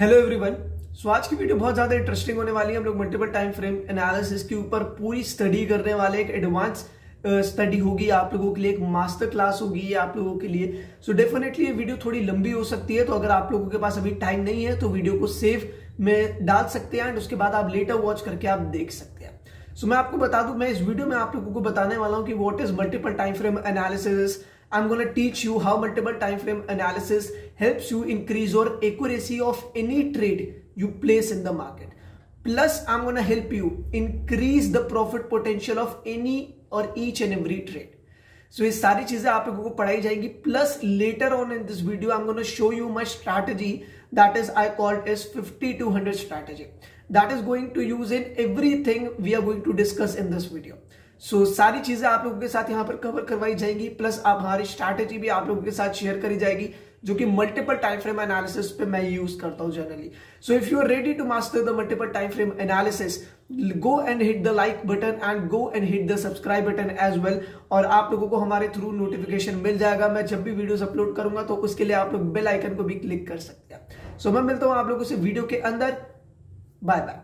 Hello everyone so आज की video बहुत ज्यादा इंटरेस्टिंग होने वाली है हम लोग मल्टीपल टाइम फ्रेम एनालिसिस के ऊपर पूरी स्टडी करने वाले एक एडवांस स्टडी uh, होगी आप लोगों के लिए एक मास्टर क्लास होगी आप लोगों के लिए सो डेफिनेटली ये वीडियो थोड़ी लंबी हो सकती है तो अगर आप लोगों के पास अभी टाइम नहीं है तो वीडियो को सेव में डाल सकते हैं एंड उसके बाद आप लेटर वॉच करके आप देख सकते हैं सो so मैं आपको बता दू मैं इस वीडियो में आप लोगों को बताने वाला हूँ कि what is multiple time frame analysis I'm gonna teach you how multiple time frame analysis helps you increase your accuracy of any trade you place in the market. Plus, I'm gonna help you increase the profit potential of any or each and every trade. so, ये सारी चीजें आप लोगों को पढ़ाई जाएगी plus later on in this video I am gonna show you my strategy that is I called is 50 200 strategy that is going to use in everything we are going to discuss in this video so so, सारी चीजें आप लोगों के साथ यहाँ पर cover करवाई जाएंगी प्लस आप हमारी स्ट्रैटेजी भी आप लोगों के साथ शेयर करी जाएगी जो कि मल्टीपल टाइम फ्रेम एनालिसिस पे मैं यूज करता हूं generally so if you are ready to master the multiple time frame analysis go and hit the like button and go and hit the subscribe button as well और आप लोगों को हमारे through notification मिल जाएगा मैं जब भी वीडियोस अपलोड करूंगा तो उसके लिए आप लोग बेल आइकन को भी क्लिक कर सकते हैं सो so, मैं मिलता हूं आप लोगों से वीडियो के अंदर bye bye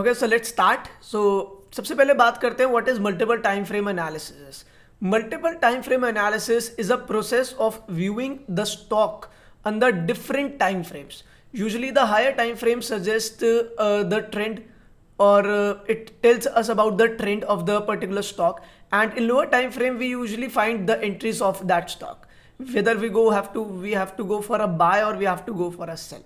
okay so let start so सबसे पहले बात करते हैं what is multiple time frame analysis multiple time frame analysis is a process of viewing the stock under different time frames usually the higher time frame suggest the trend और it tells us about the trend of the particular stock and in lower time frame we usually find the entries of that stock whether we go have to we have to go for a buy or we have to go for a sell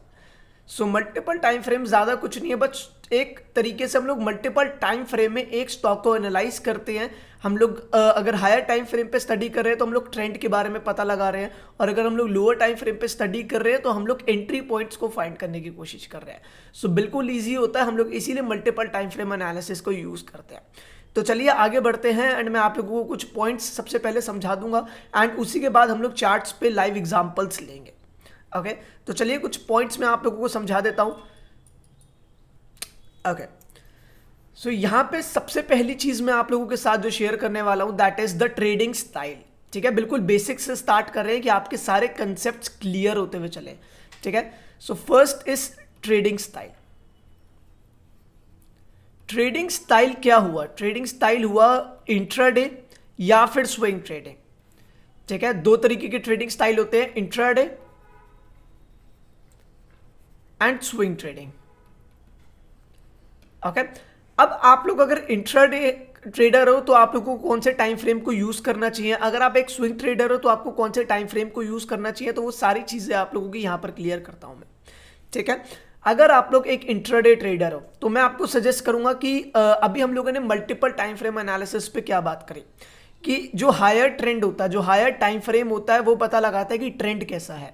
so multiple time frame ज़्यादा कुछ नहीं है बस एक तरीके से हम लोग मल्टीपल टाइम फ्रेम में एक स्टॉक को एनालाइज करते हैं हम लोग अगर हायर टाइम फ्रेम पे स्टडी कर रहे हैं तो हम लोग ट्रेंड के बारे में पता लगा रहे हैं और अगर हम लोग लोअर टाइम फ्रेम पे स्टडी कर रहे हैं तो हम लोग एंट्री पॉइंट्स को फाइंड करने की कोशिश कर रहे हैं सो so, बिल्कुल ईजी होता है हम लोग इसीलिए मल्टीपल टाइम फ्रेम एनालिसिस को यूज़ करते हैं तो चलिए आगे बढ़ते हैं एंड मैं आप लोगों को कुछ पॉइंट्स सबसे पहले समझा दूंगा एंड उसी के बाद हम लोग चार्ट्स पे लाइव एग्जाम्पल्स लेंगे ओके तो चलिए कुछ पॉइंट्स में आप लोगों को समझा देता हूं ओके सो यहां पे सबसे पहली चीज़ मैं आप लोगों के साथ जो शेयर करने वाला हूं that is the trading style ठीक है बिल्कुल बेसिक से स्टार्ट कर रहे हैं कि आपके सारे कंसेप्ट क्लियर होते हुए चले ठीक है so first is trading style trading style क्या हुआ ट्रेडिंग स्टाइल हुआ इंट्राडे या फिर स्विंग ट्रेडिंग ठीक है दो तरीके के ट्रेडिंग स्टाइल होते हैं intraday and swing trading okay अब आप लोग अगर इंट्राडे ट्रेडर हो तो आप लोगों को कौन से टाइम फ्रेम को यूज़ करना चाहिए अगर आप एक स्विंग ट्रेडर हो तो आपको कौन से टाइम फ्रेम को यूज़ करना चाहिए तो वो सारी चीज़ें आप लोगों की यहां पर क्लियर करता हूं मैं ठीक है अगर आप लोग एक इंट्राडे ट्रेडर हो तो मैं आपको सजेस्ट करूंगा कि अभी हम लोगों ने मल्टीपल टाइम फ्रेम एनालिसिस पे क्या बात करी कि जो हायर ट्रेंड होता है जो हायर टाइम फ्रेम होता है वो पता लगाता है कि ट्रेंड कैसा है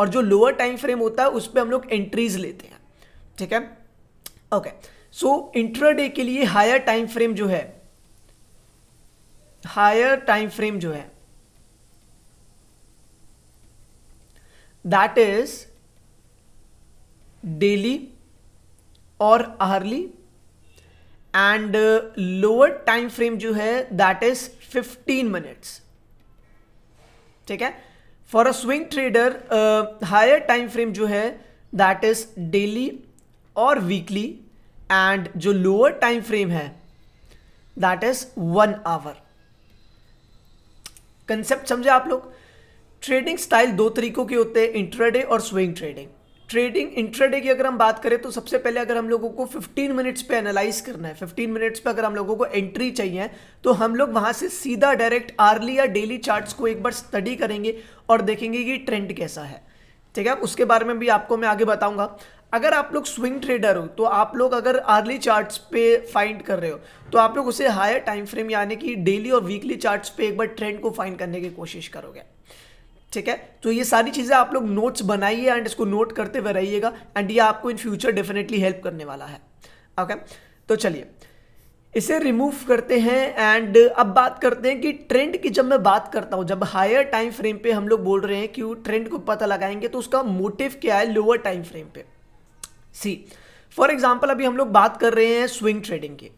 और जो लोअर टाइम फ्रेम होता है उस पर हम लोग एंट्रीज लेते हैं ठीक है ओके सो इंट्राडे के लिए हायर टाइम फ्रेम जो है हायर टाइम फ्रेम जो है दैट इज डेली और hourly and lower time frame जो है दैट इज 15 मिनट्स ठीक है for a swing trader higher time frame जो है दैट इज डेली और वीकली एंड जो लोअर टाइम फ्रेम है that is one hour concept समझे आप लोग ट्रेडिंग स्टाइल दो तरीकों के होते हैं इंट्राडे और स्विंग ट्रेडिंग ट्रेडिंग इंट्राडे की अगर हम बात करें तो सबसे पहले अगर हम लोगों को 15 मिनट्स पे एनालाइज करना है 15 मिनट्स पे अगर हम लोगों को एंट्री चाहिए तो हम लोग वहां से सीधा डायरेक्ट आर्ली या डेली चार्ट्स को एक बार स्टडी करेंगे और देखेंगे कि ट्रेंड कैसा है ठीक है उसके बारे में भी आपको मैं आगे बताऊंगा अगर आप लोग स्विंग ट्रेडर हो तो आप लोग अगर आर्ली चार्ट्स पे फाइंड कर रहे हो तो आप लोग उसे हायर टाइम फ्रेम यानी कि डेली और वीकली चार्ट्स पे एक बार ट्रेंड को फाइंड करने की कोशिश करोगे ठीक है तो ये सारी चीज़ें आप लोग नोट्स बनाइए एंड इसको नोट करते हुए रहिएगा एंड ये आपको इन फ्यूचर डेफिनेटली हेल्प करने वाला है ओके okay? तो चलिए इसे रिमूव करते हैं एंड अब बात करते हैं कि ट्रेंड की जब मैं बात करता हूँ जब हायर टाइम फ्रेम पे हम लोग बोल रहे हैं कि वो ट्रेंड को पता लगाएंगे तो उसका मोटिव क्या है लोअर टाइम फ्रेम पे सी फॉर एग्जाम्पल अभी हम लोग बात कर रहे हैं स्विंग ट्रेडिंग की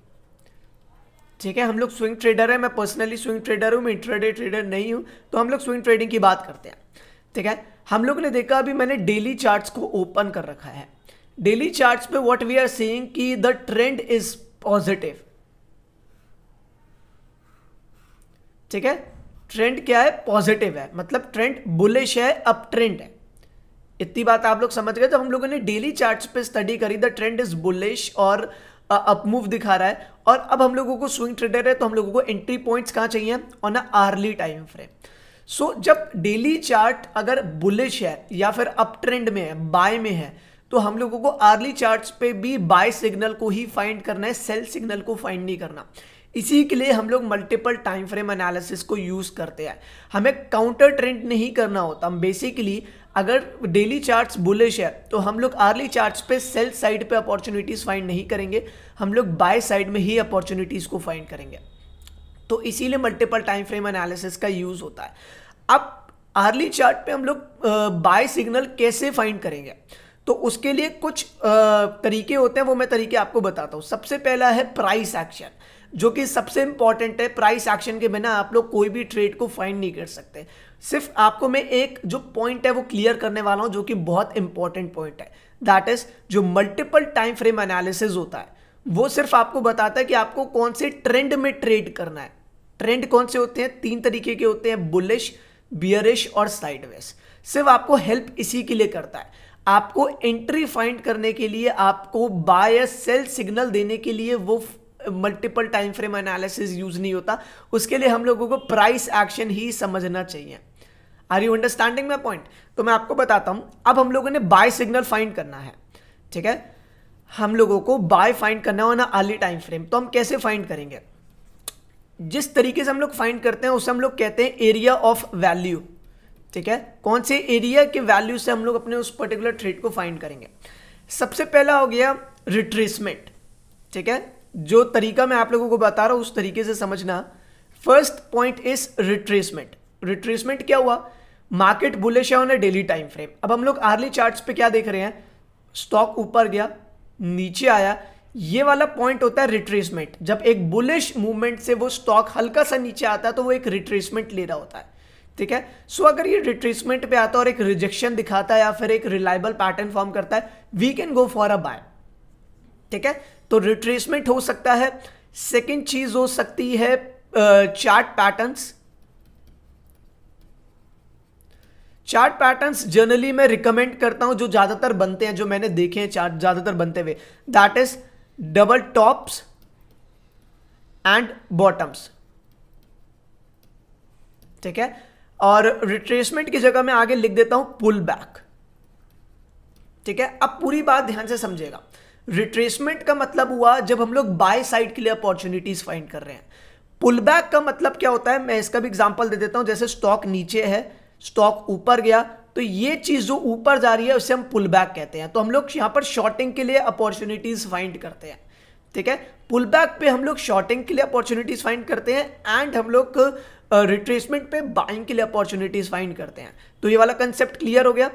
ठीक है हम लोग स्विंग ट्रेडर है मैं पर्सनली स्विंग ट्रेडर हूँ मैं इंट्राडे ट्रेडर नहीं हूँ तो हम लोग स्विंग ट्रेडिंग की बात करते हैं ठीक है हम लोग ने देखा अभी मैंने डेली चार्ट्स को ओपन कर रखा है डेली चार्ट्स पे व्हाट वी आर सीइंग कि द ट्रेंड इज पॉजिटिव ठीक है ट्रेंड क्या है पॉजिटिव है मतलब ट्रेंड बुलिश है अप ट्रेंड है इतनी बात आप लोग समझ गए तो हम लोगों ने डेली चार्ट्स पे स्टडी करी द ट्रेंड इज बुलिश और अपमूव दिखा रहा है और अब हम लोगों को स्विंग ट्रेडर है तो हम लोगों को एंट्री पॉइंट्स कहाँ चाहिए on a hourly time frame so जब डेली चार्ट अगर बुलिश है या फिर अप ट्रेंड में है बाय में है तो हम लोगों को आर्ली चार्ट पे भी बाय सिग्नल को ही फाइंड करना है सेल सिग्नल को फाइंड नहीं करना इसी के लिए हम लोग मल्टीपल टाइम फ्रेम एनालिसिस को यूज़ करते हैं हमें काउंटर ट्रेंड नहीं करना होता हम बेसिकली अगर डेली चार्ट्स बुलिश है तो हम लोग आर्ली चार्ट्स पे सेल साइड पे अपॉर्चुनिटीज़ फाइंड नहीं करेंगे हम लोग बाय साइड में ही अपॉर्चुनिटीज़ को फाइंड करेंगे तो इसीलिए मल्टीपल टाइम फ्रेम एनालिसिस का यूज़ होता है अब आर्ली चार्ट पे हम लोग बाय सिग्नल कैसे फाइंड करेंगे तो उसके लिए कुछ तरीके होते हैं वो मैं तरीके आपको बताता हूँ सबसे पहला है प्राइस एक्शन जो कि सबसे इंपॉर्टेंट है प्राइस एक्शन के बिना आप लोग कोई भी ट्रेड को फाइंड नहीं कर सकते सिर्फ आपको मैं एक जो पॉइंट है वो क्लियर करने वाला हूं जो कि बहुत इंपॉर्टेंट पॉइंट है दैट इज जो मल्टीपल टाइम फ्रेम एनालिसिस होता है वो सिर्फ आपको बताता है कि आपको कौन से ट्रेंड में ट्रेड करना है ट्रेंड कौन से होते हैं तीन तरीके के होते हैं बुलिश बियरिश और साइडवेस सिर्फ आपको हेल्प इसी के लिए करता है आपको एंट्री फाइंड करने के लिए आपको बाय सेल सिग्नल देने के लिए वो multiple time frame analysis use नहीं होता उसके लिए हम लोगों को प्राइस एक्शन ही समझना चाहिए are you understanding my point तो मैं आपको बताता हूं अब हम लोगों ने बाय सिग्नल फाइंड करना है ठीक है हम लोगों को बाय फाइंड करना है ना अर्ली टाइम फ्रेम तो हम कैसे फाइंड करेंगे जिस तरीके से हम लोग फाइंड करते हैं उसे हम लोग कहते हैं एरिया ऑफ वैल्यू ठीक है कौन से एरिया के वैल्यू से हम लोग अपने उस पर्टिकुलर ट्रेड को फाइंड करेंगे सबसे पहला हो गया रिट्रेसमेंट ठीक है जो तरीका मैं आप लोगों को बता रहा हूं उस तरीके से समझना first point is retracement retracement क्या हुआ मार्केट बुलिश है on a daily time frame अब हम लोग आर्ली चार्ट्स पे क्या देख रहे हैं स्टॉक ऊपर गया नीचे आया ये वाला पॉइंट होता है रिट्रेसमेंट जब एक बुलिश मूवमेंट से वो स्टॉक हल्का सा नीचे आता है तो वो एक रिट्रेसमेंट ले रहा होता है ठीक है सो अगर ये रिट्रेसमेंट पे आता है और एक रिजेक्शन दिखाता है या फिर एक रिलायबल पैटर्न फॉर्म करता है we can go for a buy ठीक है तो रिट्रेसमेंट हो सकता है सेकेंड चीज हो सकती है chart patterns chart patterns generally मैं रिकमेंड करता हूं जो ज़्यादातर बनते हैं जो मैंने देखे हैं चार्ट ज़्यादातर बनते हुए that is double tops and bottoms ठीक है और रिट्रेसमेंट की जगह मैं आगे लिख देता हूं पुल बैक ठीक है अब पूरी बात ध्यान से समझेगा रिट्रेसमेंट का मतलब हुआ जब हम लोग बाय साइड के लिए अपॉर्चुनिटीज फाइंड कर रहे हैं पुल बैक का मतलब क्या होता है मैं इसका भी एग्जांपल दे देता हूं जैसे स्टॉक नीचे है स्टॉक ऊपर गया तो ये चीज़ जो ऊपर जा रही है उसे हम पुल बैक कहते हैं तो हम लोग यहाँ पर शॉर्टिंग के लिए अपॉर्चुनिटीज़ फाइंड करते हैं ठीक है पुल बैक पे हम लोग शॉर्टिंग के लिए अपॉर्चुनिटीज़ फाइंड करते हैं एंड हम लोग रिट्रेसमेंट पे बाइंग के लिए अपॉर्चुनिटीज़ फाइंड करते हैं तो ये वाला कंसेप्ट क्लियर हो गया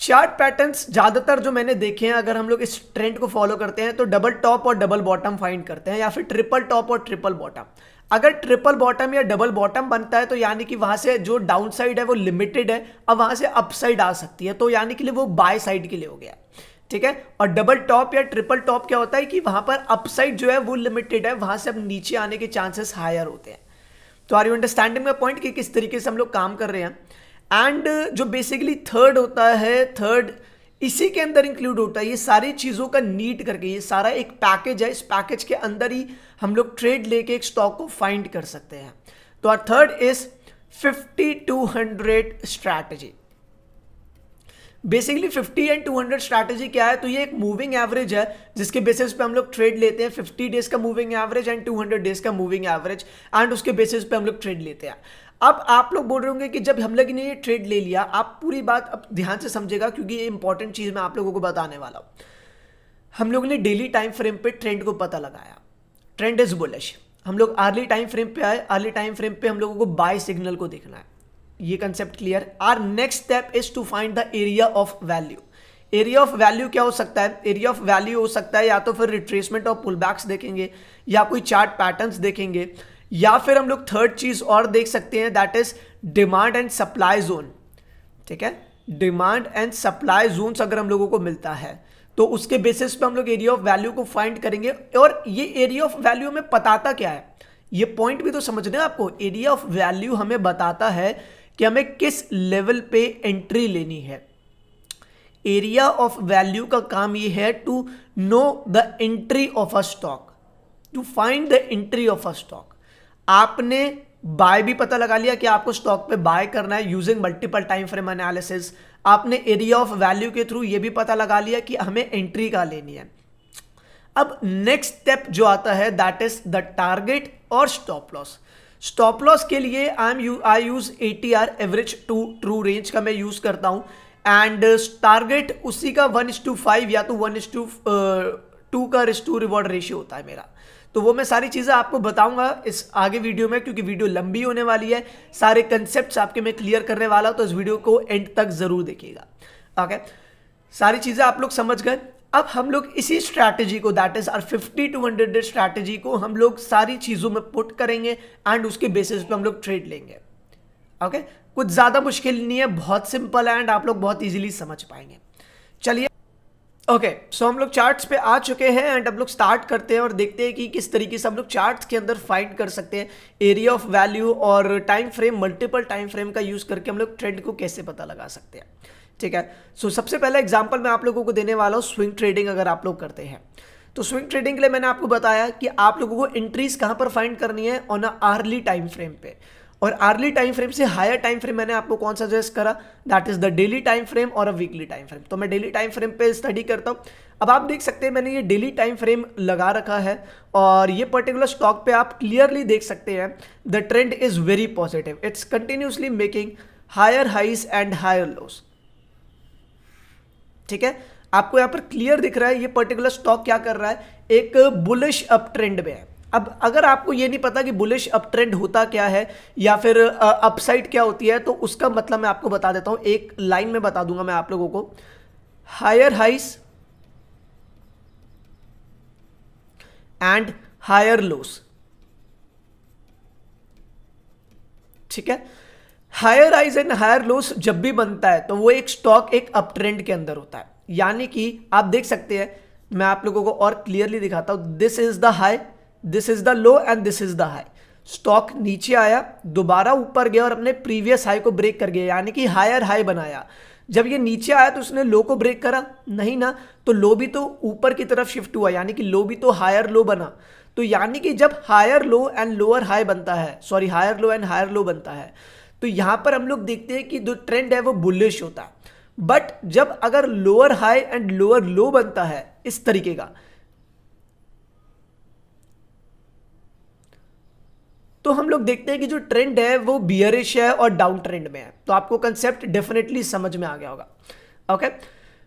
चार्ट पैटर्न्स ज़्यादातर जो मैंने देखे हैं अगर हम लोग इस ट्रेंड को फॉलो करते हैं तो डबल टॉप और डबल बॉटम फाइंड करते हैं या फिर ट्रिपल टॉप और ट्रिपल बॉटम अगर ट्रिपल बॉटम या डबल बॉटम बनता है तो यानी कि वहां से जो डाउन साइड है वो लिमिटेड है अब वहां से अप साइड आ सकती है तो यानी कि वो बाय साइड के लिए हो गया ठीक है और डबल टॉप या ट्रिपल टॉप क्या होता है कि वहां पर अप साइड जो है वो लिमिटेड है वहां से अब नीचे आने के चांसेस हायर होते हैं तो are you understanding my point कि किस तरीके से हम लोग काम कर रहे हैं एंड जो बेसिकली थर्ड होता है थर्ड इसी के अंदर इंक्लूड होता है ये सारी चीज़ों का नीट करके ये सारा एक पैकेज है इस पैकेज के अंदर ही हम लोग ट्रेड लेके एक स्टॉक को फाइंड कर सकते हैं तो our third is 5200 strategy basically 50 and 200 strategy क्या है तो ये एक मूविंग एवरेज है जिसके बेसिस पे हम लोग ट्रेड लेते हैं 50 डेज का मूविंग एवरेज एंड 200 डेज का मूविंग एवरेज एंड उसके बेसिस पे हम लोग ट्रेड लेते हैं अब आप लोग बोल रहे होंगे कि जब हम लोग ने ये ट्रेड ले लिया आप पूरी बात अब ध्यान से समझेगा क्योंकि ये इंपॉर्टेंट चीज़ मैं आप लोगों को बताने वाला हूँ हम लोग ने डेली टाइम फ्रेम पे ट्रेंड को पता लगाया ट्रेंड इज बुलिश हम लोग अर्ली टाइम फ्रेम पे आए अर्ली टाइम फ्रेम पे हम लोगों को बाय सिग्नल को देखना है ये concept clear our next step is to find the area of value area of value क्या हो सकता है एरिया ऑफ वैल्यू हो सकता है या तो फिर रिट्रेसमेंट और पुलबैक्स देखेंगे या कोई चार्ट पैटर्न्स देखेंगे या फिर हम लोग थर्ड चीज और देख सकते हैं that is demand and supply zone ठीक है डिमांड एंड सप्लाई जोन अगर हम लोगों को मिलता है तो उसके बेसिस पे हम लोग एरिया ऑफ वैल्यू को फाइंड करेंगे और ये एरिया ऑफ वैल्यू हमें बताता क्या है ये पॉइंट भी तो रहे हैं आपको एरिया ऑफ वैल्यू हमें बताता है कि हमें किस लेवल पे एंट्री लेनी है एरिया ऑफ वैल्यू का काम ये है to know the entry of a stock to find the entry of a stock आपने बाय भी पता लगा लिया कि आपको स्टॉक पे बाय करना है using multiple time frame analysis आपने एरिया ऑफ वैल्यू के थ्रू ये भी पता लगा लिया कि हमें एंट्री का लेनी है अब नेक्स्ट स्टेप जो आता है दैट इज द टारगेट और स्टॉप लॉस स्टॉप लॉस के लिए I am you I use A T R average to true range का मैं यूज करता हूं एंड टारगेट उसी का वन इज टू फाइव या तो वन इज टू टू का रिस्टू रिवॉर्ड रेशियो होता है मेरा तो वो मैं सारी चीज़ें आपको बताऊंगा इस आगे वीडियो में क्योंकि वीडियो लंबी होने वाली है सारे कंसेप्ट आपके मैं क्लियर करने वाला हूँ तो इस वीडियो को एंड तक ज़रूर देखिएगा ओके सारी चीज़ें आप लोग समझ गए अब हम लोग इसी स्ट्रैटेजी को that is our 50 to 100 day strategy को हम लोग सारी चीज़ों में पुट करेंगे एंड उसके बेसिस पे हम लोग ट्रेड लेंगे ओके okay? कुछ ज़्यादा मुश्किल नहीं है बहुत सिंपल है एंड आप लोग बहुत इजीली समझ पाएंगे चलिए ओके okay, सो so हम लोग चार्ट्स पे आ चुके हैं एंड हम लोग स्टार्ट करते हैं और देखते हैं कि किस तरीके से हम लोग चार्ट्स के अंदर फाइंड कर सकते हैं एरिया ऑफ वैल्यू और time frame multiple time frame का यूज़ करके हम लोग ट्रेंड को कैसे पता लगा सकते हैं ठीक है सो so, सबसे पहला एग्जाम्पल मैं आप लोगों को देने वाला हूँ स्विंग ट्रेडिंग अगर आप लोग करते हैं तो स्विंग ट्रेडिंग के लिए मैंने आपको बताया कि आप लोगों को एंट्रीज कहाँ पर फाइंड करनी है on a hourly time frame पे और आर्ली टाइम फ्रेम से हायर टाइम फ्रेम मैंने आपको कौन सा सजेस्ट करा that is the daily time frame और अ वीकली टाइम फ्रेम तो मैं डेली टाइम फ्रेम पे स्टडी करता हूँ अब आप देख सकते हैं मैंने ये डेली टाइम फ्रेम लगा रखा है और ये पर्टिकुलर स्टॉक पे आप क्लियरली देख सकते हैं the trend is very positive it's continuously making higher highs and higher lows ठीक है आपको यहां पर क्लियर दिख रहा है ये पर्टिकुलर स्टॉक क्या कर रहा है एक बुलिश अप ट्रेंड में है अब अगर आपको ये नहीं पता कि बुलिश अप ट्रेंड होता क्या है या फिर अपसाइड क्या होती है तो उसका मतलब मैं आपको बता देता हूं एक लाइन में बता दूंगा मैं आप लोगों को हायर हाइस एंड हायर लोस ठीक है higher highs and higher lows जब भी बनता है तो वो एक स्टॉक एक अप ट्रेंड के अंदर होता है यानी कि आप देख सकते हैं मैं आप लोगों को और क्लियरली दिखाता हूं this is the high this is the low and this is the high stock नीचे आया दोबारा ऊपर गया और अपने प्रीवियस हाई को ब्रेक कर गया यानी कि हायर हाई बनाया जब ये नीचे आया तो उसने लो को ब्रेक करा नहीं ना तो लो भी तो ऊपर की तरफ शिफ्ट हुआ यानी कि लो भी तो हायर लो बना तो यानी कि जब higher low and lower high बनता है sorry higher low and higher low बनता है तो यहां पर हम लोग देखते हैं कि जो ट्रेंड है वो बुलिश होता है बट जब अगर lower high and lower low बनता है इस तरीके का तो हम लोग देखते हैं कि जो ट्रेंड है वो बियरिश है और डाउन ट्रेंड में है तो आपको कंसेप्ट डेफिनेटली समझ में आ गया होगा ओके okay?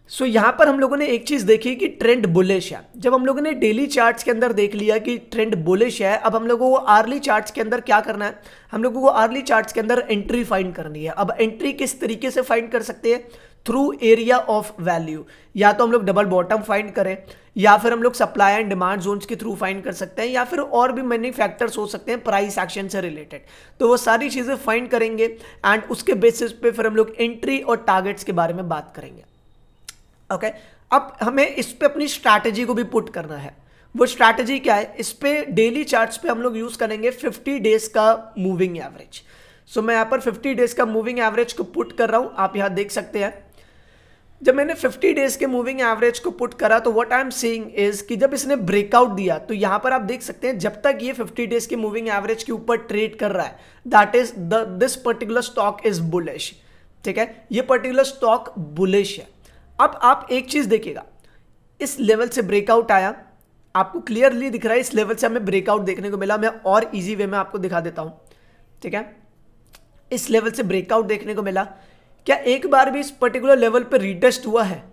सो so, पर हम लोगों ने एक चीज़ देखी कि ट्रेंड बुलिश है जब हम लोगों ने डेली चार्ट्स के अंदर देख लिया कि ट्रेंड बुलिश है अब हम लोगों को आर्ली चार्ट्स के अंदर क्या करना है हम लोगों को आर्ली चार्ट्स के अंदर एंट्री फाइंड करनी है अब एंट्री किस तरीके से फाइंड कर सकते हैं थ्रू एरिया ऑफ वैल्यू या तो हम लोग डबल बॉटम फाइंड करें या फिर हम लोग सप्लाई एंड डिमांड जोन्स के थ्रू फाइंड कर सकते हैं या फिर और भी मैनी फैक्टर्स हो सकते हैं प्राइस एक्शन से रिलेटेड तो वो सारी चीज़ें फाइंड करेंगे एंड उसके बेसिस पे फिर हम लोग एंट्री और टारगेट्स के बारे में बात करेंगे ओके okay? अब हमें इस पर अपनी स्ट्रैटेजी को भी पुट करना है वो स्ट्रैटेजी क्या है इस पर डेली चार्ट पे हम लोग यूज़ करेंगे फिफ्टी डेज का मूविंग एवरेज सो मैं यहाँ पर फिफ्टी डेज का मूविंग एवरेज को पुट कर रहा हूँ आप यहाँ देख सकते हैं जब मैंने 50 डेज के मूविंग एवरेज को पुट करा तो what I am seeing is कि जब इसने ब्रेकआउट दिया तो यहां पर आप देख सकते हैं जब तक ये 50 डेज के मूविंग एवरेज के ऊपर ट्रेड कर रहा है that is the this particular stock is bullish ठीक है ये पर्टिकुलर स्टॉक बुलिश है अब आप एक चीज देखिएगा इस लेवल से ब्रेकआउट आया आपको क्लियरली दिख रहा है इस लेवल से हमें ब्रेकआउट देखने को मिला मैं और इजी वे में आपको दिखा देता हूं ठीक है इस लेवल से ब्रेकआउट देखने को मिला क्या एक बार भी इस पर्टिकुलर लेवल पर रीटेस्ट हुआ है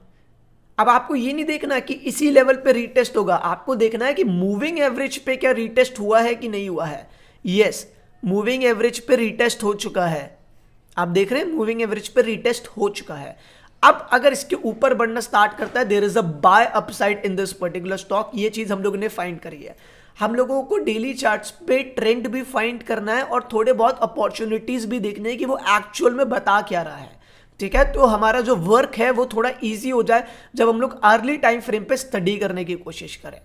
अब आपको ये नहीं देखना कि इसी लेवल पे रीटेस्ट होगा आपको देखना है कि मूविंग एवरेज पे क्या रीटेस्ट हुआ है कि नहीं हुआ है यस मूविंग एवरेज पे रीटेस्ट हो चुका है आप देख रहे हैं मूविंग एवरेज पे रीटेस्ट हो चुका है अब अगर इसके ऊपर बढ़ना स्टार्ट करता है there is a buy upside in this particular stock ये चीज हम लोगों ने फाइंड करी है हम लोगों को डेली चार्ट्स पे ट्रेंड भी फाइंड करना है और थोड़े बहुत अपॉर्चुनिटीज भी देखने है कि वो एक्चुअल में बता क्या रहा है ठीक है तो हमारा जो वर्क है वो थोड़ा ईजी हो जाए जब हम लोग अर्ली टाइम फ्रेम पे स्टडी करने की कोशिश करें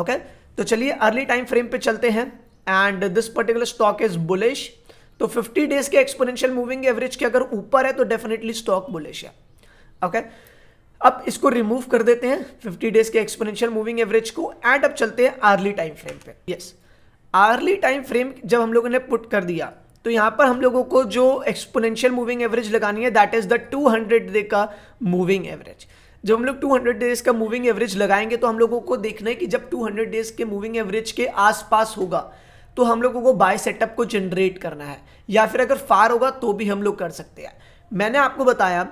ओके okay? तो चलिए अर्ली टाइम फ्रेम पे चलते हैं and this particular stock is bullish तो 50 डेज के एक्सपोनेंशियल मूविंग एवरेज के अगर ऊपर है तो डेफिनेटली स्टॉक बुलिश है ओके okay? अब इसको रिमूव कर देते हैं 50 डेज के एक्सपोनेंशियल मूविंग एवरेज को एंड अब चलते हैं आर्ली टाइम फ्रेम पे यस आर्ली टाइम फ्रेम जब हम लोगों ने पुट कर दिया तो यहां पर हम लोगों को जो एक्सपोनेंशियल मूविंग एवरेज लगानी है दैट इज़ द 200 डे का मूविंग एवरेज जब हम लोग 200 डेज का मूविंग एवरेज लगाएंगे तो हम लोगों को देखना है कि जब 200 डेज के मूविंग एवरेज के आसपास होगा तो हम लोगों को बाय सेटअप को जनरेट करना है या फिर अगर फार होगा तो भी हम लोग कर सकते हैं मैंने आपको बताया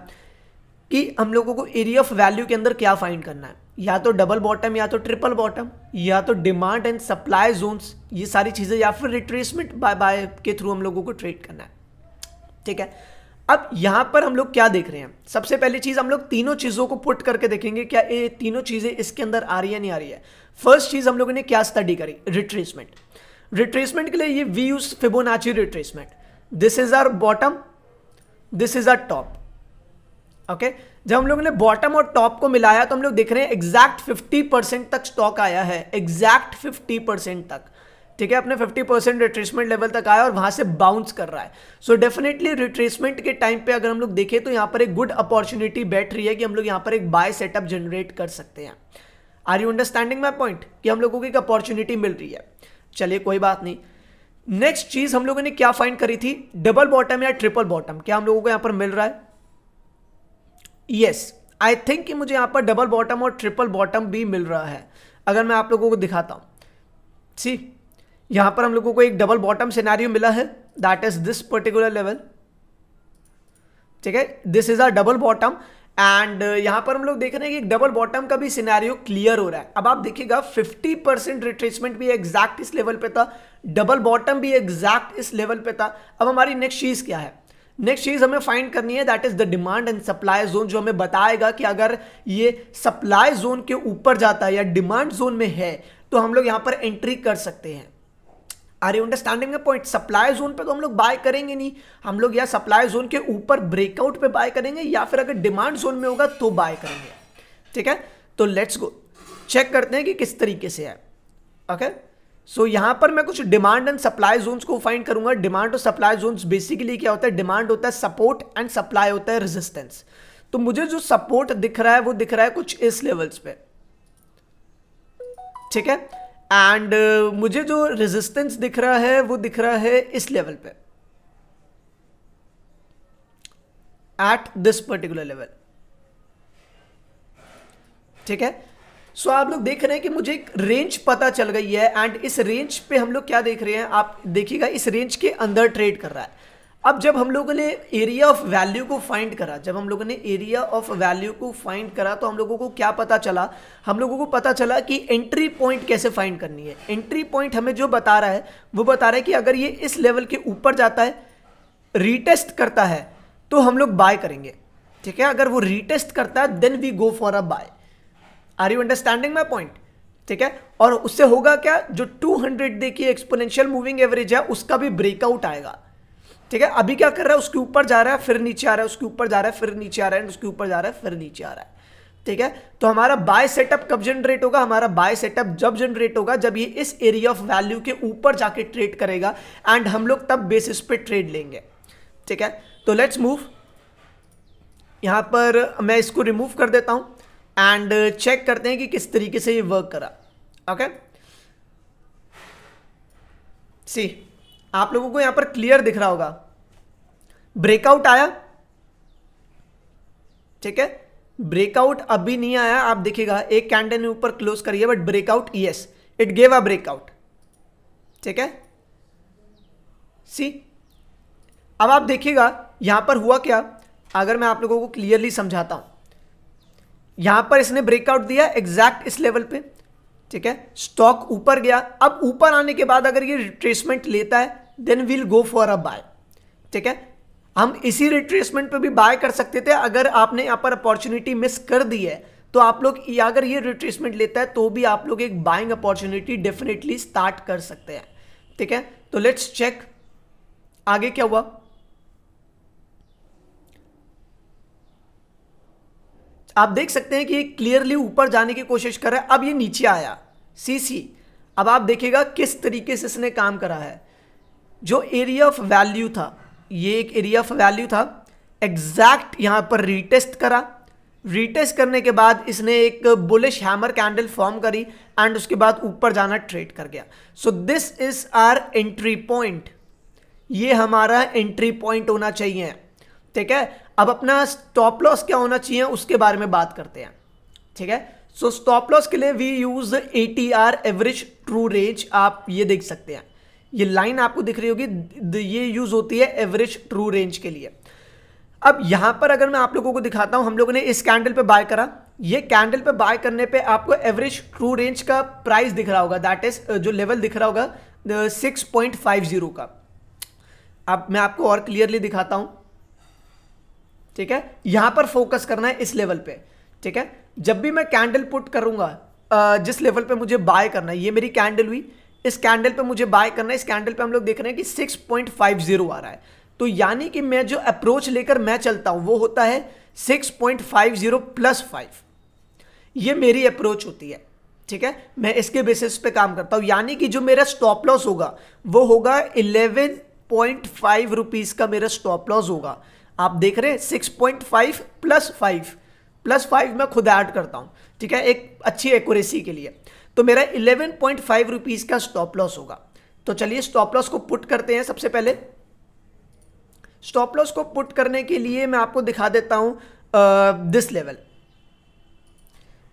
कि हम लोगों को एरिया ऑफ वैल्यू के अंदर क्या फाइंड करना है या तो डबल बॉटम या तो ट्रिपल बॉटम या तो डिमांड एंड सप्लाई जोन्स ये सारी चीज़ें या फिर रिट्रेसमेंट बाय बाय के थ्रू हम लोगों को ट्रेड करना है ठीक है अब यहाँ पर हम लोग क्या देख रहे हैं सबसे पहली चीज़ हम लोग तीनों चीज़ों को पुट करके देखेंगे क्या ये तीनों चीज़ें इसके अंदर आ रही है नहीं आ रही है फर्स्ट चीज़ हम लोगों ने क्या स्टडी करी रिट्रेसमेंट रिट्रेसमेंट के लिए ये we use Fibonacci retracement this is our bottom this is our top okay जब हम लोगों ने बॉटम और टॉप को मिलाया तो हम लोग देख रहे हैं एग्जैक्ट 50 परसेंट तक स्टॉक आया है एग्जैक्ट 50 परसेंट तक ठीक है अपने 50 परसेंट रिट्रेसमेंट लेवल तक आया और वहां से बाउंस कर रहा है सो डेफिनेटली रिट्रेसमेंट के टाइम पे अगर हम लोग देखें तो यहाँ पर एक गुड अपॉर्चुनिटी बैठ रही है कि हम लोग यहाँ पर एक बाय सेटअप जनरेट कर सकते हैं are you understanding my point कि हम लोगों को एक अपॉर्चुनिटी मिल रही है चलिए कोई बात नहीं नेक्स्ट चीज हम लोगों ने क्या फाइंड करी थी डबल बॉटम या ट्रिपल बॉटम क्या हम लोगों को यहां पर मिल रहा है यस आई थिंक कि मुझे यहाँ पर डबल बॉटम और ट्रिपल बॉटम भी मिल रहा है अगर मैं आप लोगों को दिखाता हूँ सी यहाँ पर हम लोगों को एक डबल बॉटम सिनारियो मिला है that is this particular level ठीक है this is a double bottom and यहाँ पर हम लोग देख रहे हैं कि डबल बॉटम का भी सिनारियो क्लियर हो रहा है अब आप देखिएगा 50 परसेंट रिट्रेसमेंट भी एग्जैक्ट इस लेवल पे था डबल बॉटम भी एग्जैक्ट इस लेवल पे था अब हमारी नेक्स्ट चीज़ क्या है नेक्स्ट चीज हमें फाइंड करनी है that is the demand and supply zone जो हमें बताएगा कि अगर ये सप्लाई जोन के ऊपर जाता है या डिमांड जोन में है तो हम लोग यहाँ पर एंट्री कर सकते हैं are you understanding point supply zone पे तो हम लोग बाय करेंगे नहीं हम लोग या सप्लाई जोन के ऊपर ब्रेकआउट पे बाय करेंगे या फिर अगर डिमांड जोन में होगा तो बाय करेंगे ठीक है तो लेट्स गो चेक करते हैं कि किस तरीके से है ओके okay? सो so, यहां पर मैं कुछ डिमांड एंड सप्लाई जोन को फाइंड करूंगा डिमांड और सप्लाई जोन बेसिकली क्या होता है डिमांड होता है सपोर्ट एंड सप्लाई होता है रेजिस्टेंस तो मुझे जो सपोर्ट दिख रहा है वो दिख रहा है कुछ इस लेवल्स पे ठीक है एंड uh, मुझे जो रेजिस्टेंस दिख रहा है वो दिख रहा है इस लेवल पे एट दिस पर्टिकुलर लेवल ठीक है सो आप लोग देख रहे हैं कि मुझे एक रेंज पता चल गई है एंड इस रेंज पे हम लोग क्या देख रहे हैं आप देखिएगा इस रेंज के अंदर ट्रेड कर रहा है अब जब हम लोगों ने एरिया ऑफ वैल्यू को फाइंड करा जब हम लोगों ने एरिया ऑफ वैल्यू को फाइंड करा तो हम लोगों को क्या पता चला हम लोगों को पता चला कि एंट्री पॉइंट कैसे फाइंड करनी है एंट्री पॉइंट हमें जो बता रहा है वो बता रहा है कि अगर ये इस लेवल के ऊपर जाता है रीटेस्ट करता है तो हम लोग बाय करेंगे ठीक है अगर वो रीटेस्ट करता है then we go for a buy are you understanding my point ठीक है और उससे होगा क्या जो 200 देखिए एक्सपोनेंशियल मूविंग एवरेज है उसका भी ब्रेकआउट आएगा ठीक है अभी क्या कर रहा है उसके ऊपर जा रहा है फिर नीचे आ रहा है उसके ऊपर जा रहा है फिर नीचे आ रहा है उसके ऊपर जा रहा है फिर नीचे आ रहा है ठीक है तो हमारा बाय सेटअप कब जनरेट होगा हमारा बाय सेटअप जब जनरेट होगा जब ये इस एरिया ऑफ वैल्यू के ऊपर जाके ट्रेड करेगा एंड हम लोग तब बेसिस पे ट्रेड लेंगे ठीक है तो लेट्स मूव यहां पर मैं इसको रिमूव कर देता हूं एंड चेक uh, करते हैं कि किस तरीके से ये वर्क करा ओके सी आप लोगों को यहां पर क्लियर दिख रहा होगा ब्रेकआउट आया ठीक है ब्रेकआउट अभी नहीं आया आप देखिएगा एक कैंडल ने ऊपर क्लोज करिए but breakout yes it gave a breakout ठीक है सी अब आप देखिएगा यहां पर हुआ क्या अगर मैं आप लोगों को क्लियरली समझाता हूं यहां पर इसने ब्रेकआउट दिया एग्जैक्ट इस लेवल पे ठीक है स्टॉक ऊपर गया अब ऊपर आने के बाद अगर ये रिट्रेसमेंट लेता है then we'll go for a buy ठीक है हम इसी रिट्रेसमेंट पे भी बाय कर सकते थे अगर आपने यहां पर अपॉर्चुनिटी मिस कर दी है तो आप लोग अगर ये रिट्रेसमेंट लेता है तो भी आप लोग एक बाइंग अपॉर्चुनिटी डेफिनेटली स्टार्ट कर सकते हैं ठीक है तो लेट्स चेक आगे क्या हुआ आप देख सकते हैं कि क्लियरली ऊपर जाने की कोशिश कर रहा है अब ये नीचे आया सीसी अब आप देखिएगा किस तरीके से इसने काम करा है जो एरिया ऑफ वैल्यू था ये एक एरिया ऑफ वैल्यू था एग्जैक्ट यहाँ पर रीटेस्ट करा रीटेस्ट करने के बाद इसने एक बुलिश हैमर कैंडल फॉर्म करी एंड उसके बाद ऊपर जाना ट्रेड कर गया so this is our entry point ये हमारा एंट्री पॉइंट होना चाहिए ठीक है अब अपना स्टॉप लॉस क्या होना चाहिए उसके बारे में बात करते हैं ठीक है सो स्टॉप लॉस के लिए we use A T R average true range आप ये देख सकते हैं ये लाइन आपको दिख रही होगी ये यूज होती है एवरेज ट्रू रेंज के लिए अब यहां पर अगर मैं आप लोगों को दिखाता हूं हम लोगों ने इस कैंडल पे बाय करा ये कैंडल पे बाय करने पे आपको एवरेज ट्रू रेंज का प्राइस दिख रहा होगा दैट इज जो लेवल दिख रहा होगा सिक्स पॉइंट फाइव जीरो का अब मैं आपको और क्लियरली दिखाता हूं ठीक है यहां पर फोकस करना है इस लेवल पे ठीक है जब भी मैं कैंडल पुट करूंगा जिस लेवल पे मुझे बाय करना है ये मेरी कैंडल हुई इस कैंडल पे मुझे बाय करना है इस कैंडल पे हम लोग देख रहे हैं कि 6.50 आ रहा है तो यानी कि मैं जो अप्रोच लेकर मैं चलता हूं वो होता है 6.50 प्लस फाइव ये मेरी अप्रोच होती है ठीक है मैं इसके बेसिस पे काम करता हूँ यानी कि जो मेरा स्टॉप लॉस होगा वो होगा इलेवन पॉइंट फाइव रुपीज़ का मेरा स्टॉप लॉस होगा आप देख रहे हैं six point five plus five plus five मैं खुद ऐड करता हूं ठीक है एक अच्छी एक्यूरेसी के लिए तो मेरा इलेवन पॉइंट फाइव रुपीज़ का स्टॉप लॉस होगा तो चलिए स्टॉप लॉस को पुट करते हैं सबसे पहले स्टॉप लॉस को पुट करने के लिए मैं आपको दिखा देता हूं दिस लेवल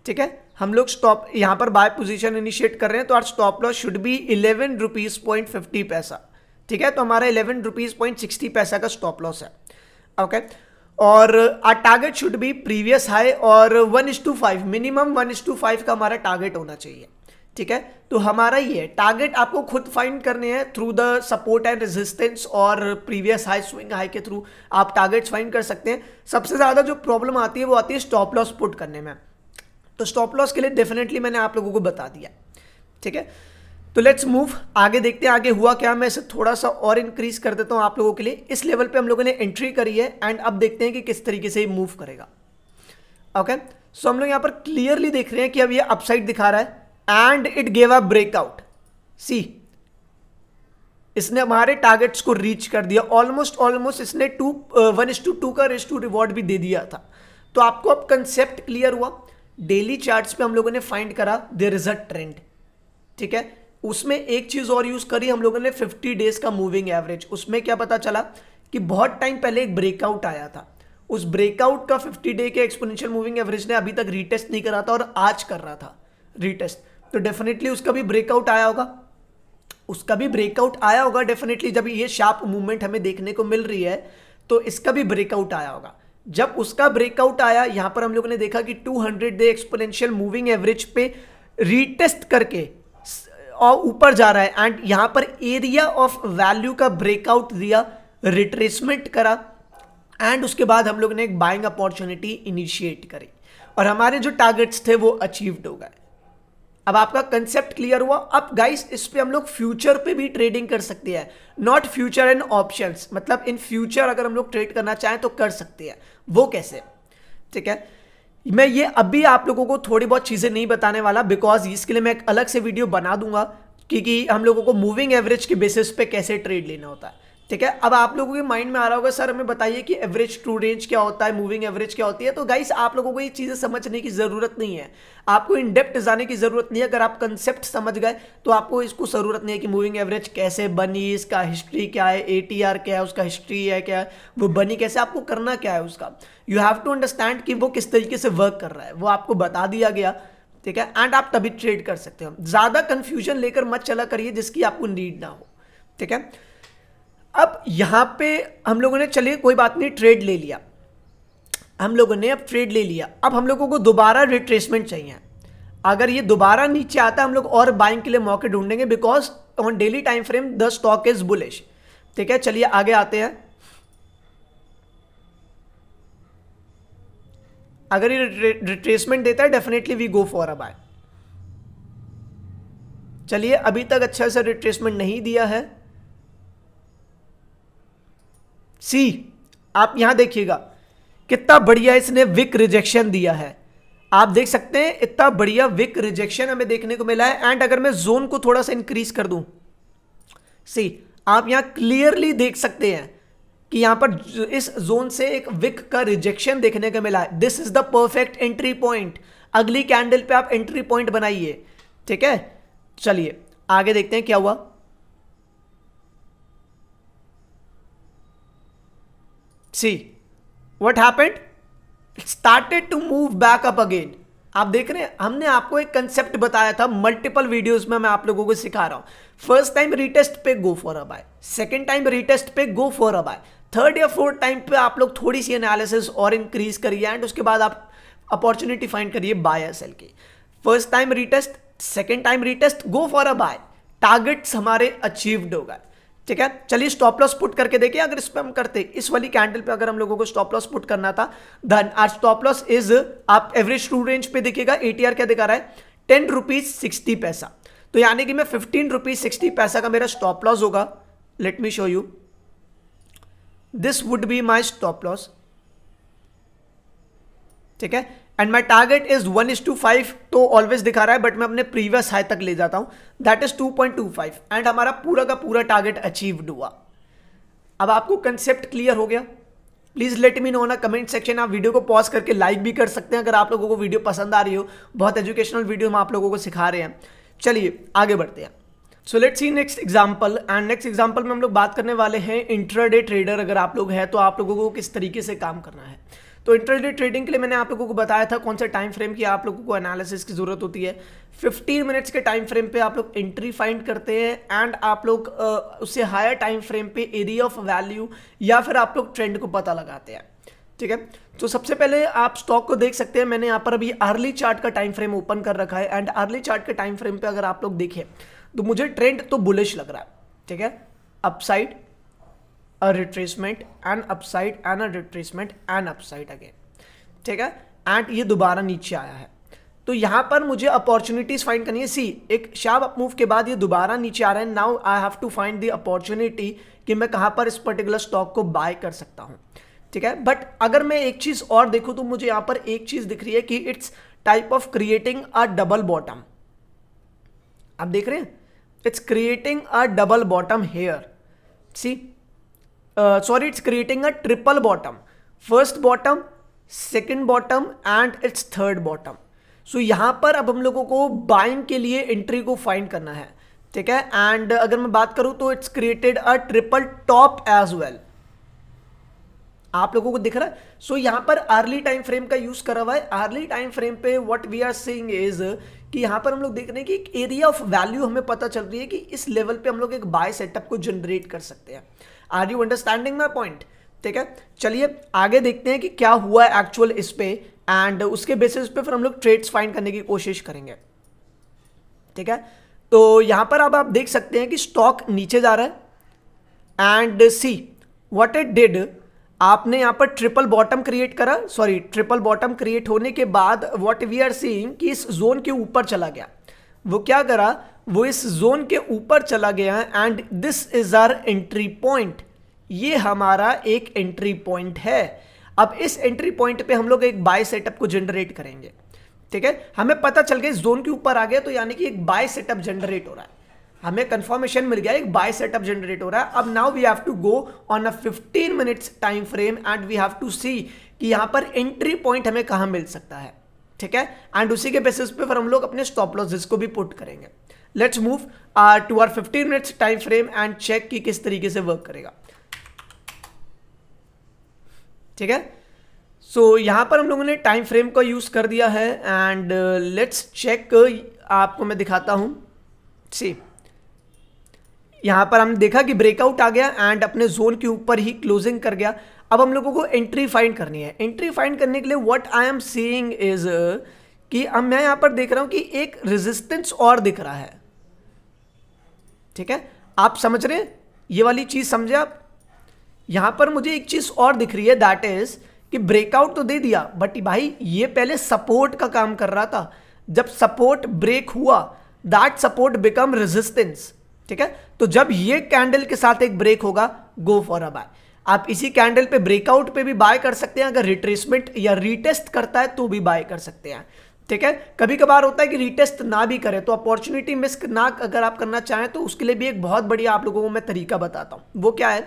ठीक है हम लोग स्टॉप यहां पर बाय पोजीशन इनिशिएट कर रहे हैं तो our stop loss should be eleven rupees point fifty पैसा ठीक है तो हमारा इलेवन रुपीज़ पॉइंट सिक्सटी पैसा का स्टॉप लॉस है ओके और uh target should be previous high और one is to five minimum one is to five का हमारा टारगेट होना चाहिए ठीक है तो हमारा ये टारगेट आपको खुद फाइंड करने हैं through the support and resistance और प्रीवियस हाई स्विंग हाई के थ्रू आप टारगेट्स फाइंड कर सकते हैं सबसे ज़्यादा जो प्रॉब्लम आती है वो आती है स्टॉप लॉस पुट करने में तो स्टॉप लॉस के लिए डेफिनेटली मैंने आप लोगों को बता दिया ठीक है तो लेट्स मूव आगे देखते हैं आगे हुआ क्या मैं इसे थोड़ा सा और इंक्रीज कर देता हूं आप लोगों के लिए इस लेवल पे हम लोगों ने एंट्री करी है एंड अब देखते हैं कि किस तरीके से मूव करेगा ओके okay? सो so, हम लोग यहां पर क्लियरली देख रहे हैं कि अब ये अपसाइड दिखा रहा है and it gave a breakout see इसने हमारे टारगेट्स को रीच कर दिया ऑलमोस्ट ऑलमोस्ट इसने to one is to two two risk to reward भी दे दिया था तो आपको अब कंसेप्ट क्लियर हुआ डेली चार्ट्स पे हम लोगों ने फाइंड करा देर इज अ ट्रेंड ठीक है उसमें एक चीज़ और यूज़ करी हम लोगों ने 50 डेज का मूविंग एवरेज उसमें क्या पता चला कि बहुत टाइम पहले एक ब्रेकआउट आया था उस ब्रेकआउट का 50 डे के एक्सपोनेंशियल मूविंग एवरेज ने अभी तक रीटेस्ट नहीं करा था और आज कर रहा था रीटेस्ट तो डेफिनेटली उसका भी ब्रेकआउट आया होगा उसका भी ब्रेकआउट आया होगा डेफिनेटली जब ये शार्प मूवमेंट हमें देखने को मिल रही है तो इसका भी ब्रेकआउट आया होगा जब उसका ब्रेकआउट आया यहां पर हम लोगों ने देखा कि 200 डे एक्सपोनेंशियल मूविंग एवरेज पे रीटेस्ट करके और ऊपर जा रहा है एंड यहां पर एरिया ऑफ वैल्यू का ब्रेकआउट दिया रिट्रेसमेंट करा एंड उसके बाद हम लोग ने एक बाइंग अपॉर्चुनिटी इनिशिएट करी और हमारे जो टारगेट्स थे वो अचीव्ड हो गए अब आपका कंसेप्ट क्लियर हुआ अब गाइस इस पे हम लोग फ्यूचर पे भी ट्रेडिंग कर सकते हैं नॉट फ्यूचर एंड ऑप्शंस मतलब इन फ्यूचर अगर हम लोग ट्रेड करना चाहें तो कर सकते हैं वो कैसे ठीक है मैं ये अभी आप लोगों को थोड़ी बहुत चीज़ें नहीं बताने वाला बिकॉज इसके लिए मैं एक अलग से वीडियो बना दूंगा क्योंकि हम लोगों को मूविंग एवरेज के बेसिस पे कैसे ट्रेड लेना होता है ठीक है अब आप लोगों के माइंड में आ रहा होगा सर हमें बताइए कि एवरेज ट्रू रेंज क्या होता है मूविंग एवरेज क्या होती है तो गाइस आप लोगों को ये चीज़ें समझने की ज़रूरत नहीं है आपको इन डेप्थ जाने की ज़रूरत नहीं है अगर आप कंसेप्ट समझ गए तो आपको इसको ज़रूरत नहीं है कि मूविंग एवरेज कैसे बनी इसका हिस्ट्री क्या है ए क्या है उसका हिस्ट्री है क्या है वो बनी कैसे आपको करना क्या है उसका यू हैव टू अंडरस्टैंड कि वो किस तरीके से वर्क कर रहा है वो आपको बता दिया गया ठीक है एंड आप तभी ट्रेड कर सकते हो ज़्यादा कंफ्यूजन लेकर मत चला करिए जिसकी आपको नीड ना हो ठीक है अब यहाँ पे हम लोगों ने चलिए कोई बात नहीं ट्रेड ले लिया हम लोगों ने अब ट्रेड ले लिया अब हम लोगों को दोबारा रिट्रेसमेंट चाहिए अगर ये दोबारा नीचे आता है हम लोग और बाइंग के लिए मौके ढूंढेंगे because on daily time frame the stock is bullish ठीक है चलिए आगे आते हैं अगर ये रिट्रेसमेंट देता है definitely we go for a buy चलिए अभी तक अच्छा सा रिट्रेसमेंट नहीं दिया है सी आप यहां देखिएगा कितना बढ़िया इसने विक रिजेक्शन दिया है आप देख सकते हैं इतना बढ़िया विक रिजेक्शन हमें देखने को मिला है एंड अगर मैं जोन को थोड़ा सा इंक्रीज कर दूं सी आप यहां क्लियरली देख सकते हैं कि यहां पर इस जोन से एक विक का रिजेक्शन देखने को मिला है this is the perfect entry point अगली कैंडल पे आप एंट्री पॉइंट बनाइए ठीक है चलिए आगे देखते हैं क्या हुआ see what happened started to move back up again आप देख रहे हैं हमने आपको एक कंसेप्ट बताया था मल्टीपल वीडियोस में मैं आप लोगों को सिखा रहा हूं फर्स्ट टाइम रिटेस्ट पे go for a buy second time retest पे go for a buy third या फोर्थ टाइम पे आप लोग थोड़ी सी एनालिसिस और इंक्रीज करिए एंड उसके बाद आप अपॉर्चुनिटी फाइंड करिए बाय या सेल की first time retest second time retest go for a buy targets हमारे अचीव्ड हो गए ठीक है चलिए स्टॉप लॉस पुट करके देखिए अगर इस पर हम करते इस वाली कैंडल पे अगर हम लोगों को स्टॉप लॉस पुट करना था then our stop loss is आप एवरेज टू रेंज पे देखिएगा एटीआर क्या दिखा रहा है टेन रुपीज सिक्सटी पैसा तो यानी कि मैं फिफ्टीन रुपीज सिक्सटी पैसा का मेरा स्टॉप लॉस होगा let me show you this would be my stop loss ठीक है and my target is one is to five तो ऑलवेज दिखा रहा है बट मैं अपने प्रीवियस हाई तक ले जाता हूँ that is two point two five and हमारा पूरा का पूरा टारगेट अचीव्ड हुआ अब आपको कंसेप्ट क्लियर हो गया प्लीज़ लेट मी नो ना कमेंट सेक्शन आप वीडियो को पॉज करके लाइक भी कर सकते हैं अगर आप लोगों को वीडियो पसंद आ रही हो बहुत एजुकेशनल वीडियो हम आप लोगों को सिखा रहे हैं चलिए आगे बढ़ते हैं so let see next example and next example में हम लोग बात करने वाले हैं इंट्राडे ट्रेडर अगर आप लोग हैं तो आप लोगों को किस तरीके से काम करना है तो इंटरडे ट्रेडिंग के लिए मैंने आप लोगों को बताया था कौन सा टाइम फ्रेम की आप लोगों को एनालिसिस की ज़रूरत होती है 15 मिनट्स के टाइम फ्रेम पे आप लोग एंट्री फाइंड करते हैं एंड आप लोग उससे हायर टाइम फ्रेम पे एरिया ऑफ वैल्यू या फिर आप लोग ट्रेंड को पता लगाते हैं ठीक है तो सबसे पहले आप स्टॉक को देख सकते हैं मैंने यहाँ पर अभी अर्ली चार्ट का टाइम फ्रेम ओपन कर रखा है एंड अर्ली चार्ट के टाइम फ्रेम पर अगर आप लोग देखें तो मुझे ट्रेंड तो बुलिश लग रहा है ठीक है upside a retracement an upside and a retracement an upside again ठीक है एंड ये दोबारा नीचे आया है तो यहां पर मुझे अपॉर्चुनिटीज फाइंड करनी है सी एक शार्प अप मूव के बाद ये दोबारा नीचे आ रहा है now I have to find the opportunity कि मैं कहां पर इस पर्टिकुलर स्टॉक को बाय कर सकता हूं ठीक है बट अगर मैं एक चीज़ और देखूं तो मुझे यहां पर एक चीज़ दिख रही है कि it's type of creating a double bottom आप देख रहे हैं it's creating a double bottom here see Uh, sorry it's creating a triple bottom first bottom second bottom and it's third bottom so यहां पर अब हम लोगों को बाइंग के लिए एंट्री को फाइंड करना है ठीक है एंड अगर मैं बात करूं तो it's created a triple top as well आप लोगों को दिख रहा है सो so, यहां पर अर्ली टाइम फ्रेम का यूज करा हुआ है अर्ली टाइम फ्रेम पे what we are seeing is कि यहां पर हम लोग देख रहे हैं कि एरिया ऑफ वैल्यू हमें पता चल रही है कि इस लेवल पे हम लोग एक बाय सेटअप को जनरेट कर सकते हैं are you understanding my point ठीक है चलिए आगे देखते हैं कि क्या हुआ है एक्चुअल इस पे एंड उसके बेसिस पे फिर हम लोग ट्रेड्स फाइंड करने की कोशिश करेंगे ठीक है तो यहां पर अब आप देख सकते हैं कि स्टॉक नीचे जा रहा है and see what it did आपने यहां पर ट्रिपल बॉटम क्रिएट करा सॉरी ट्रिपल बॉटम क्रिएट होने के बाद व्हाट वी आर सीइंग कि इस जोन के ऊपर चला गया वो क्या करा वो इस जोन के ऊपर चला गया है and this is our entry point ये हमारा एक एंट्री पॉइंट है अब इस एंट्री पॉइंट पे हम लोग एक बाय सेटअप को जनरेट करेंगे ठीक है हमें पता चल गया जोन के ऊपर आ गया तो यानी कि एक बाय सेटअप जनरेट हो रहा है हमें कंफर्मेशन मिल गया एक बाय सेटअप जनरेट हो रहा है अब now we have to go on a 15 minutes time frame and we have to see कि यहां पर एंट्री पॉइंट हमें कहां मिल सकता है ठीक है एंड उसी के बेसिस पे फिर हम लोग अपने स्टॉप लॉसेस को भी पुट करेंगे let's move to our fifteen minutes time frame and check कि किस तरीके से वर्क करेगा ठीक है सो so, यहां पर हम लोगों ने टाइम फ्रेम का यूज़ कर दिया है एंड लेट्स चेक आपको मैं दिखाता हूं सी यहां पर हम देखा कि ब्रेकआउट आ गया एंड अपने जोन के ऊपर ही क्लोजिंग कर गया अब हम लोगों को एंट्री फाइंड करनी है एंट्री फाइंड करने के लिए what I am seeing is कि अब मैं यहां पर देख रहा हूं कि एक रेजिस्टेंस और दिख रहा है ठीक है आप समझ रहे हैं ये वाली चीज़ समझे आप यहां पर मुझे एक चीज़ और दिख रही है दैट इज़ कि ब्रेकआउट तो दे दिया बट भाई ये पहले सपोर्ट का काम कर रहा था जब सपोर्ट ब्रेक हुआ दैट सपोर्ट बिकम रेजिस्टेंस ठीक है तो जब ये कैंडल के साथ एक ब्रेक होगा गो फॉर अ बाय आप इसी कैंडल पे ब्रेकआउट पे भी बाय कर सकते हैं अगर रिट्रेसमेंट या रिटेस्ट करता है तो भी बाय कर सकते हैं ठीक है कभी कभार होता है कि रिटेस्ट ना भी करें तो अपॉर्चुनिटी मिस ना अगर आप करना चाहें तो उसके लिए भी एक बहुत बढ़िया आप लोगों को मैं तरीका बताता हूँ वो क्या है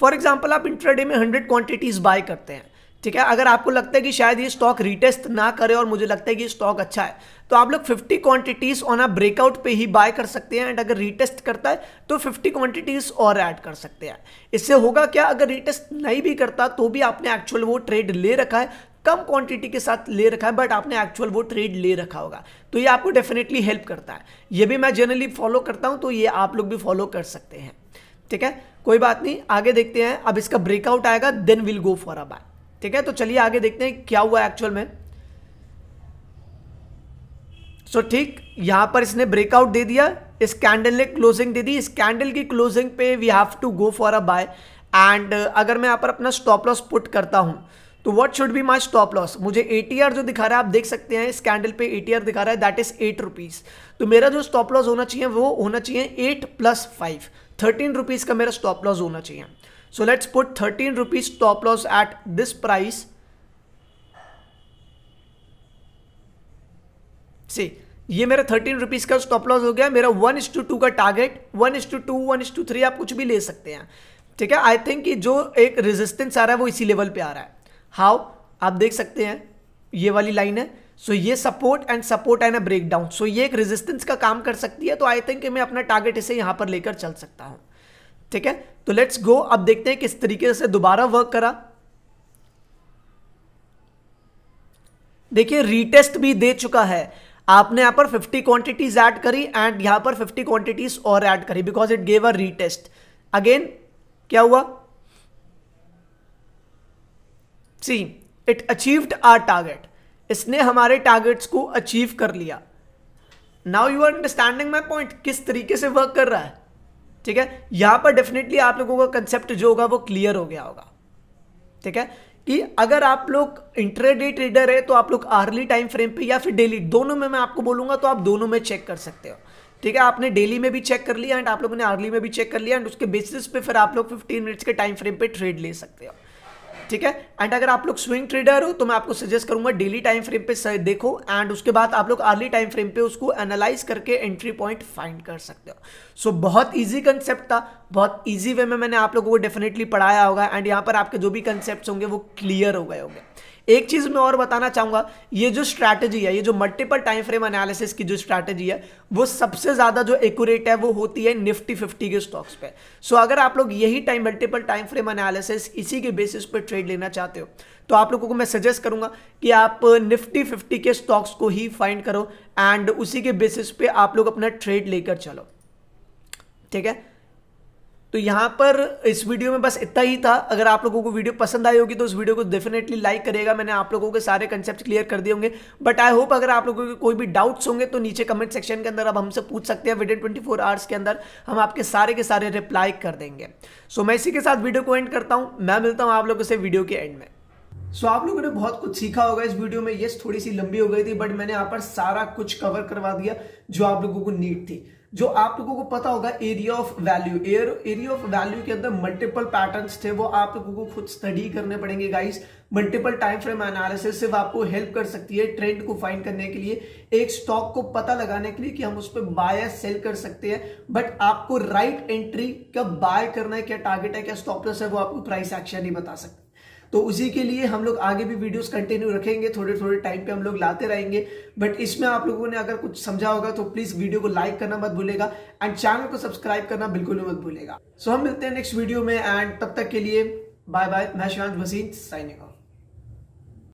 फॉर एग्जाम्पल आप इंट्राडे में हंड्रेड क्वांटिटीज बाय करते हैं ठीक है अगर आपको लगता है कि शायद ये स्टॉक रिटेस्ट ना करे और मुझे लगता है कि स्टॉक अच्छा है तो आप लोग 50 क्वांटिटीज ऑन अ ब्रेकआउट पे ही बाय कर सकते हैं एंड अगर रिटेस्ट करता है तो 50 क्वांटिटीज और ऐड कर सकते हैं इससे होगा क्या अगर रिटेस्ट नहीं भी करता तो भी आपने एक्चुअल वो ट्रेड ले रखा है कम क्वांटिटी के साथ ले रखा है बट आपने एक्चुअल वो ट्रेड ले रखा होगा तो ये आपको डेफिनेटली हेल्प करता है ये भी मैं जनरली फॉलो करता हूँ तो ये आप लोग भी फॉलो कर सकते हैं ठीक है कोई बात नहीं आगे देखते हैं अब इसका ब्रेकआउट आएगा then will go for a buy ठीक है तो चलिए आगे देखते हैं क्या हुआ एक्चुअल में सो so, ठीक यहां पर इसने ब्रेकआउट दे दिया इस कैंडल ने क्लोजिंग दे दी इस कैंडल की क्लोजिंग पे we have to go for a buy and अगर मैं यहां पर अपना स्टॉप लॉस पुट करता हूं तो what should be my stop loss मुझे ए जो दिखा रहा है आप देख सकते हैं स्कैंडल पे ए दिखा रहा है दैट इज एट रुपीज़ तो मेरा जो स्टॉप लॉस होना चाहिए वो होना चाहिए at plus five thirteen rupees का मेरा स्टॉप लॉस होना चाहिए so let's put thirteen rupees stop loss at this price see ये मेरा थर्टीन रुपीज़ का स्टॉप लॉस हो गया मेरा वन इज टू टू का target one is to two one is two three आप कुछ भी ले सकते हैं ठीक है आई थिंक जो एक रेजिस्टेंस आ रहा है वो इसी लेवल पे आ रहा है हाउ आप देख सकते हैं ये वाली लाइन है सो so, ये support and support and a break down so ये एक रेजिस्टेंस का काम कर सकती है तो आई थिंक मैं अपना टारगेट इसे यहां पर लेकर चल सकता हूं ठीक है तो लेट्स गो अब देखते हैं किस तरीके से दोबारा वर्क करा देखिए रीटेस्ट भी दे चुका है आपने यहां पर 50 क्वांटिटीज ऐड करी एंड यहां पर 50 क्वांटिटीज और ऐड करी because it gave a retest again क्या हुआ see it achieved our target इसने हमारे टारगेट्स को अचीव कर लिया now you are understanding my point किस तरीके से वर्क कर रहा है ठीक है यहां पर डेफिनेटली आप लोगों का कंसेप्ट जो होगा वो क्लियर हो गया होगा ठीक है कि अगर आप लोग इंटरडे ट्रेडर है तो आप लोग आर्ली टाइम फ्रेम पे या फिर डेली दोनों में मैं आपको बोलूंगा तो आप दोनों में चेक कर सकते हो ठीक है आपने डेली में भी चेक कर लिया एंड आप लोगों ने आर्ली में भी चेक कर लिया एंड उसके बेसिस पे फिर आप लोग 15 मिनट्स के टाइम फ्रेम पे ट्रेड ले सकते हो ठीक है एंड अगर आप लोग स्विंग ट्रेडर हो तो मैं आपको सजेस्ट करूंगा डेली टाइम फ्रेम पे देखो एंड उसके बाद आप लोग अर्ली टाइम फ्रेम पे उसको एनालाइज करके एंट्री पॉइंट फाइंड कर सकते हो सो so, बहुत ईजी कंसेप्ट था बहुत ईजी वे में मैंने आप लोगों को डेफिनेटली पढ़ाया होगा एंड यहाँ पर आपके जो भी कंसेप्ट होंगे वो क्लियर हो गए होंगे एक चीज़ मैं और बताना चाहूंगा ये जो स्ट्रैटेजी है ये जो मल्टीपल टाइम फ्रेम एनालिसिस की जो स्ट्रैटेजी है वो सबसे ज़्यादा जो एक्यूरेट है वो होती है निफ्टी फिफ्टी के स्टॉक्स पे सो अगर आप लोग यही time multiple time frame analysis इसी के बेसिस पर ट्रेड लेना चाहते हो तो आप लोगों को मैं सजेस्ट करूंगा कि आप निफ्टी फिफ्टी के स्टॉक्स को ही फाइंड करो एंड उसी के बेसिस पे आप लोग अपना ट्रेड लेकर चलो ठीक है तो यहाँ पर इस वीडियो में बस इतना ही था अगर आप लोगों को वीडियो पसंद आई होगी तो उस वीडियो को डेफिनेटली लाइक करेगा मैंने आप लोगों के सारे कंसेप्ट क्लियर कर दिए होंगे बट आई होप अगर आप लोगों के कोई भी डाउट्स होंगे तो नीचे कमेंट सेक्शन के अंदर आप हमसे पूछ सकते हैं विद इन ट्वेंटी आवर्स के अंदर हम आपके सारे के सारे रिप्लाई कर देंगे सो so, मैं इसी के साथ वीडियो को एंड करता हूँ मैं मिलता हूँ आप लोगों से वीडियो के एंड में सो so, आप लोगों ने बहुत कुछ सीखा होगा इस वीडियो में ये थोड़ी सी लंबी हो गई थी बट मैंने यहाँ पर सारा कुछ कवर करवा दिया जो आप लोगों को नीड थी जो आप लोगों को पता होगा एरिया ऑफ वैल्यू एयर एरिया ऑफ वैल्यू के अंदर मल्टीपल पैटर्न्स थे वो आप लोगों को खुद स्टडी करने पड़ेंगे guys multiple time frame analysis सिर्फ आपको हेल्प कर सकती है ट्रेंड को फाइंड करने के लिए एक स्टॉक को पता लगाने के लिए कि हम उस पर बाय या सेल कर सकते हैं बट आपको राइट एंट्री कब बाय करना है क्या टारगेट है क्या स्टॉपलस है वो आपको प्राइस एक्शन ही बता सकते तो उसी के लिए हम लोग आगे भी वीडियोस कंटिन्यू रखेंगे थोड़े थोड़े टाइम पे हम लोग लाते रहेंगे बट इसमें आप लोगों ने अगर कुछ समझा होगा तो प्लीज वीडियो को लाइक करना मत भूलेगा एंड चैनल को सब्सक्राइब करना बिल्कुल भी मत भूलेगा सो so, हम मिलते हैं नेक्स्ट वीडियो में एंड तब तक के लिए बाय बाय मैं शिवांश वसीन साइनिंग